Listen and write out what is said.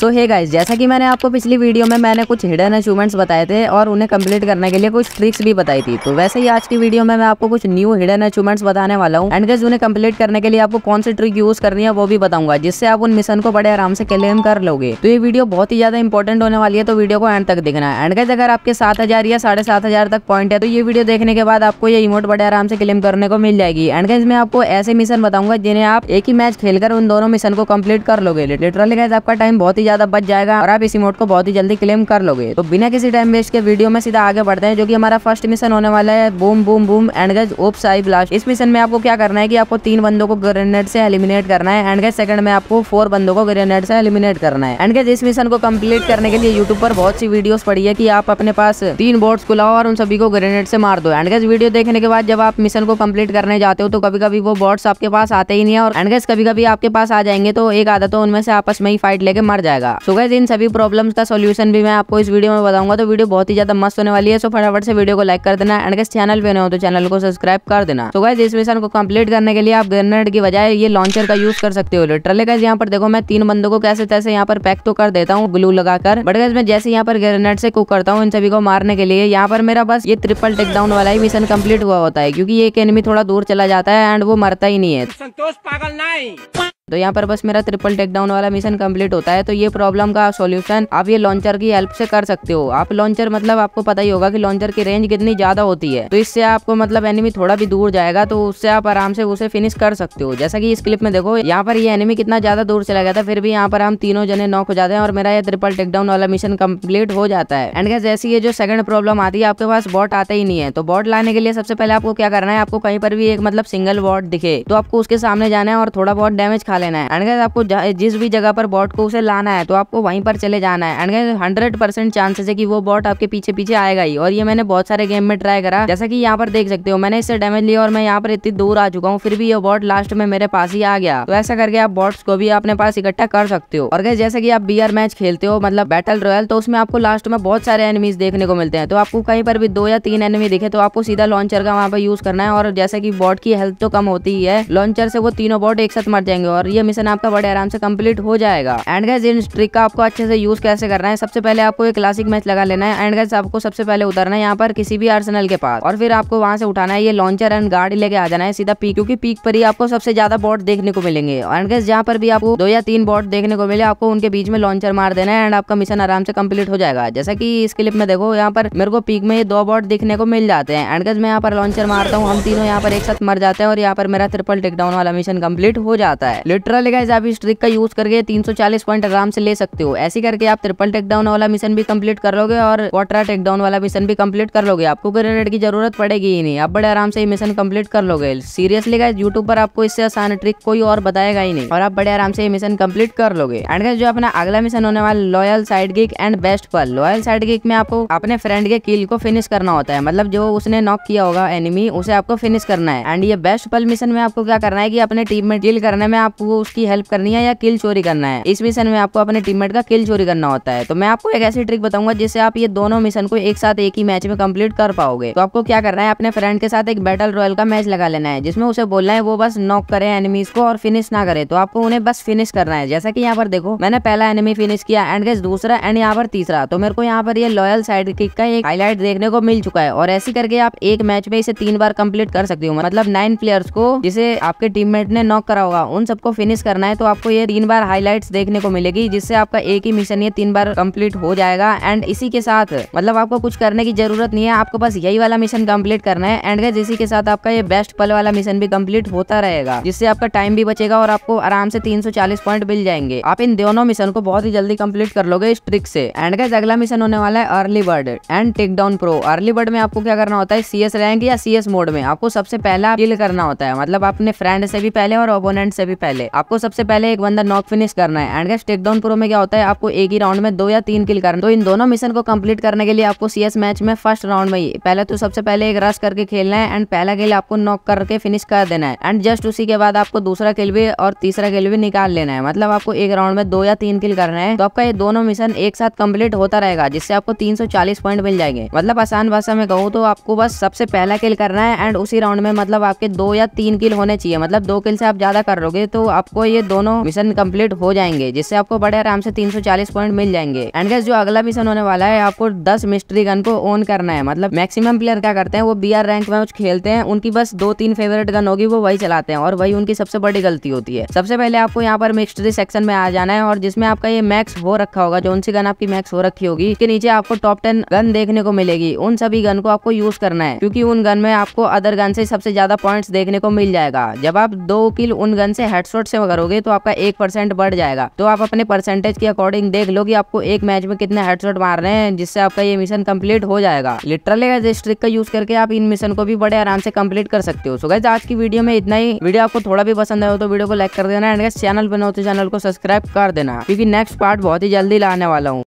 सो hey guys जैसा कि मैंने आपको पिछली वीडियो में मैंने कुछ हिडन अचीवमेंट्स बताए थे और उन्हें कंप्लीट करने के लिए कुछ ट्रिक्स भी बताई थी तो वैसे ही आज की वीडियो में मैं आपको कुछ न्यू हिडन अचीवमेंट्स बताने वाला हूँ एंड गैस उन्हें कंप्लीट करने के लिए आपको कौन सी ट्रिक यूज करनी है वो भी बताऊंगा जिससे आप उन मिशन को बड़े आराम से क्लेम कर लोगे तो ये वीडियो बहुत ही ज्यादा इंपॉर्टेंट होने वाली है तो वीडियो को एंड तक देखना है एंड गाइज अगर आपके सात या साढ़े तक पॉइंट है तो ये वीडियो देखने के बाद आपको ये इमोट बड़े आराम से क्लेम करने को मिल जाएगी एंड गाइज मैं आपको ऐसे मिशन बताऊंगा जिन्हें आप एक ही मैच खेलकर उन दोनों मिशन को कंप्लीट कर लोगे लिटरली गाइज आपका टाइम बहुत ही ज्यादा बच जाएगा और आप इस इमोट को बहुत ही जल्दी क्लेम कर लोगे तो बिना किसी टाइम वेस्ट के वीडियो में सीधा आगे बढ़ते हैं जो की हमारा फर्स्ट मिशन होने वाला है boom boom boom and guys oops I blast इस मिशन में आपको क्या करना है की आपको तीन बंदों को ग्रेनेड से एलिमिनेट करना है एंड गज सेकंड में आपको फोर बंदों को ग्रेनेड से एलिमिनेट करना है एंड गज इस मिशन को कम्प्लीट करने के लिए यूट्यूब पर बहुत सी वीडियो पड़ी है की आप अपने पास तीन बोर्ड को लाओ और उन सभी को ग्रेनेड से मार दो एंड गज वीडियो देखने के बाद जब आप मिशन को कम्प्लीट करने जाते हो तो कभी कभी वो बोर्ड आपके पास आते ही नहीं है और एंड गज कभी कभी आपके पास आ जाएंगे तो एक आधा तो उनमें से आपस में ही फाइट लेके मर जाएगा जाएगा सो गैस इन सभी प्रॉब्लम का सोल्यूशन भी मैं आपको इस वीडियो में बताऊंगा तो वीडियो बहुत ही ज्यादा मस्त होने वाली है सो फटाफट से वीडियो को लाइक कर देना एंड चैनल पे नए हो तो चैनल को सब्सक्राइब कर देना सो गैस इस मिशन को कम्प्लीट करने के लिए आप ग्रेनेड की बजाय ये लॉन्चर का यूज कर सकते हो ट्रले गैस यहाँ पर देखो मैं तीन बंदों को कैसे तैसे यहाँ पर पैक तो कर देता हूँ ग्लू लगाकर बट गैस मैं जैसे यहाँ पर ग्रेनेड से कुक करता हूँ इन सभी को मारने के लिए यहाँ पर मेरा बस ये ट्रिपल टेकडाउन वाला ही मिशन कम्प्लीट हुआ होता है क्योंकि एक एनिमी थोड़ा दूर चला जाता है एंड वो मरता ही नहीं है संतोष पागल नहीं तो यहाँ पर बस मेरा ट्रिपल टेकडाउन वाला मिशन कम्प्लीट होता है तो ये प्रॉब्लम का सोल्यूशन आप ये लॉन्चर की हेल्प से कर सकते हो आप लॉन्चर मतलब आपको पता ही होगा की लॉन्चर की रेंज कितनी ज्यादा होती है तो इससे आपको मतलब एनिमी थोड़ा भी दूर जाएगा तो उससे आप आराम से उसे फिनिश कर सकते हो जैसा की इस क्लिप में देखो यहाँ पर ये एनिमी कितना ज्यादा दूर चला गया था फिर भी यहाँ पर हम तीनों जने नॉक हो जाते हैं और मेरा ये ट्रिपल टेकडाउन वाला मिशन कम्प्लीट हो जाता है एंड गैस जैसी ये जो सेकंड प्रॉब्लम आती है आपके पास बॉट आता ही नहीं है तो बॉट लाने के लिए सबसे पहले आपको क्या करना है आपको कहीं पर भी एक मतलब सिंगल बॉट दिखे तो आपको उसके सामने जाना है और थोड़ा बहुत डैमेज खा लेना है एंड गाइस आपको जिस भी जगह पर बॉट को उसे लाना है तो आपको वहीं पर चले जाना है and guys hundred percent chances है कि वो बॉट आपके पीछे पीछे आएगा ही और ये मैंने बहुत सारे गेम में ट्राई करा जैसा कि यहाँ पर देख सकते हो मैंने इससे डैमेज लिया और मैं यहाँ पर इतनी दूर आ चुका हूँ फिर भी ये बॉट लास्ट में मेरे पास ही आ गया तो ऐसा करके आप बॉट्स को भी अपने पास इकट्ठा कर सकते हो और गैस जैसे की आप आर मैच खेलते हो मतलब बैटल रॉयल तो उसमें आपको लास्ट में बहुत सारे एनिमीज देखने को मिलते हैं तो आपको कहीं पर भी दो या तीन एनिमी दिखे तो आपको सीधा लॉन्चर का वहाँ पर यूज करना है और जैसे की बॉट की हेल्थ तो कम होती है लॉन्चर से वो तीनों बॉट एक साथ मर जाएंगे और ये मिशन आपका बड़े आराम से कंप्लीट हो जाएगा एंड गैस इन ट्रिक का आपको अच्छे से यूज कैसे करना है सबसे पहले आपको एक क्लासिक मैच लगा लेना है एंड गैस आपको सबसे पहले उतरना है यहाँ पर किसी भी आर्सनल के पास और फिर आपको वहाँ से उठाना है ये लॉन्चर एंड गाड़ी लेके आ जाना है सीधा पी क्योंकि पीक पर ही आपको सबसे ज्यादा बॉट देखने को मिलेंगे एंड गैस जहाँ पर भी आपको दो या तीन बॉट देखने को मिले आपको उनके बीच में लॉन्चर मार देना है एंड आपका मिशन आराम से कम्प्लीट हो जाएगा जैसा की इस क्लिप में देखो यहाँ पर मेरे को पीक में दो बॉट देखने को मिल जाते हैं एंड गैस मैं यहाँ पर लॉन्चर मारता हूँ हम तीनों यहाँ पर एक साथ मर जाते हैं और यहाँ पर मेरा ट्रिपल टेकडाउन वाला मिशन कम्प्लीट हो जाता है लिटरली गाइज आप इस ट्रिक का यूज करके 340 पॉइंट आराम से ले सकते हो ऐसे करके आप ट्रिपल टेकडाउन वाला मिशन भी कंप्लीट कर लोगे और क्वार्टरा टेकडाउन वाला मिशन भी कंप्लीट कर लोगे आपको ग्रेनेड की जरूरत पड़ेगी ही नहीं आप बड़े आराम से मिशन कंप्लीट कर लोगे सीरियसली गाइज यूट्यूब पर आपको इससे आसान ट्रिक कोई और बताएगा ही नहीं और आप बड़े आराम से मिशन कम्प्लीट कर लोगे एंड गाइज जो अपना अगला मिशन होने वाला loyal sidekick and best पर लॉयल साइड गिक में आपको अपने फ्रेंड के किल को फिनिश करना होता है मतलब जो उसने नॉक किया होगा एनिमी उसे आपको फिनिश करना है एंड ये बेस्ट पल मिशन में आपको क्या करना है कि अपने टीम में डील करने में आप आपको उसकी हेल्प करनी है या किल चोरी करना है इस मिशन में आपको अपने टीममेट का किल चोरी करना होता है तो मैं आपको एक ऐसी ट्रिक बताऊंगा जिससे आप ये दोनों मिशन को एक साथ एक ही मैच में कम्प्लीट कर पाओगे तो आपको क्या करना है अपने फ्रेंड के साथ एक बैटल रॉयल का मैच लगा लेना है जिसमें उसे बोलना है वो बस नॉक करे एनिमीज को और फिनिश ना करे तो आपको उन्हें बस फिनिश करना है जैसा की यहाँ पर देखो मैंने पहला एनिमी फिनिश किया एंड गेस दूसरा एंड यहाँ पर तीसरा तो मेरे को यहाँ पर ये लॉयल साइड किक का एक हाईलाइट देखने को मिल चुका है और ऐसी करके आप एक मैच में इसे तीन बार कंप्लीट कर सकते हो मतलब नाइन प्लेयर्स को जिसे आपके टीममेट ने नॉक करा होगा उन सबको आपको फिनिश करना है तो आपको ये तीन बार हाईलाइट्स देखने को मिलेगी जिससे आपका एक ही मिशन ये तीन बार कंप्लीट हो जाएगा एंड इसी के साथ मतलब आपको कुछ करने की जरूरत नहीं है आपको बस यही वाला मिशन कम्प्लीट करना है एंड गैस इसी के साथ आपका ये बेस्ट पल वाला मिशन भी कम्प्लीट होता रहेगा जिससे आपका टाइम भी बचेगा और आपको आराम से तीन पॉइंट मिल जाएंगे आप इन दोनों मिशन को बहुत ही जल्दी कम्प्लीट कर लोगे इस ट्रिक से एंड गैस अगला मिशन होने वाला है early bird and takedown pro early bird में आपको क्या करना होता है सीएस रैंक या सीएस मोड में आपको सबसे पहला किल करना होता है मतलब अपने फ्रेंड से भी पहले और ओपोनेंट से भी पहले ले आपको सबसे पहले एक बंदा नॉक फिनिश करना है एंड गैस टेकडाउन प्रो में क्या होता है आपको एक ही राउंड में दो या तीन किल करना तो इन दोनों मिशन को कम्प्लीट करने के लिए आपको सी मैच में फर्स्ट राउंड में ही पहले तो सबसे पहले एक रश करके खेलना है एंड पहला खेल आपको नॉक करके फिनिश कर देना है एंड जस्ट उसी के बाद आपको दूसरा खेल भी और तीसरा खेल भी निकाल लेना है मतलब आपको एक राउंड में दो या तीन किल करना है तो आपका ये दोनों मिशन एक साथ कम्प्लीट होता रहेगा जिससे आपको तीन पॉइंट मिल जाएंगे मतलब आसान भाषा में कहूँ तो आपको बस सबसे पहला किल करना है एंड उसी राउंड में मतलब आपके दो या तीन किल होने चाहिए मतलब दो किल से आप ज्यादा कर लोगे तो आपको ये दोनों मिशन कम्प्लीट हो जाएंगे जिससे आपको बड़े आराम से 340 पॉइंट मिल जाएंगे एंड गैस जो अगला मिशन होने वाला है आपको 10 मिस्ट्री गन को ओन करना है मतलब मैक्सिमम प्लेयर क्या करते हैं वो बी रैंक में खेलते हैं उनकी बस दो तीन फेवरेट गन होगी वो वही चलाते हैं और वही उनकी सबसे बड़ी गलती होती है सबसे पहले आपको यहाँ पर मिस्ट्री सेक्शन में आ जाना है और जिसमें आपका ये मैक्स हो रखा होगा जो उनसी गन आपकी मैक्स हो रखी होगी के नीचे आपको टॉप टेन गन देखने को मिलेगी उन सभी गन को आपको यूज करना है क्योंकि उन गन में आपको अदर गन से सबसे ज्यादा पॉइंट्स देखने को मिल जाएगा जब आप दो किल उन गन से हेडशॉट स्लॉट से करोगे तो आपका एक परसेंट बढ़ जाएगा तो आप अपने परसेंटेज के अकॉर्डिंग देख लो कि आपको एक मैच में कितने हेडशॉट मार रहे हैं जिससे आपका ये मिशन कंप्लीट हो जाएगा लिटरली गैस इस ट्रिक का यूज करके आप इन मिशन को भी बड़े आराम से कंप्लीट कर सकते हो सो गैस आज की वीडियो में इतना ही वीडियो आपको थोड़ा भी पसंद आया हो तो वीडियो को लाइक कर देना एंड गैस चैनल बनाओ तो चैनल को सब्सक्राइब कर देना क्योंकि नेक्स्ट पार्ट बहुत ही जल्दी लाने वाला हूँ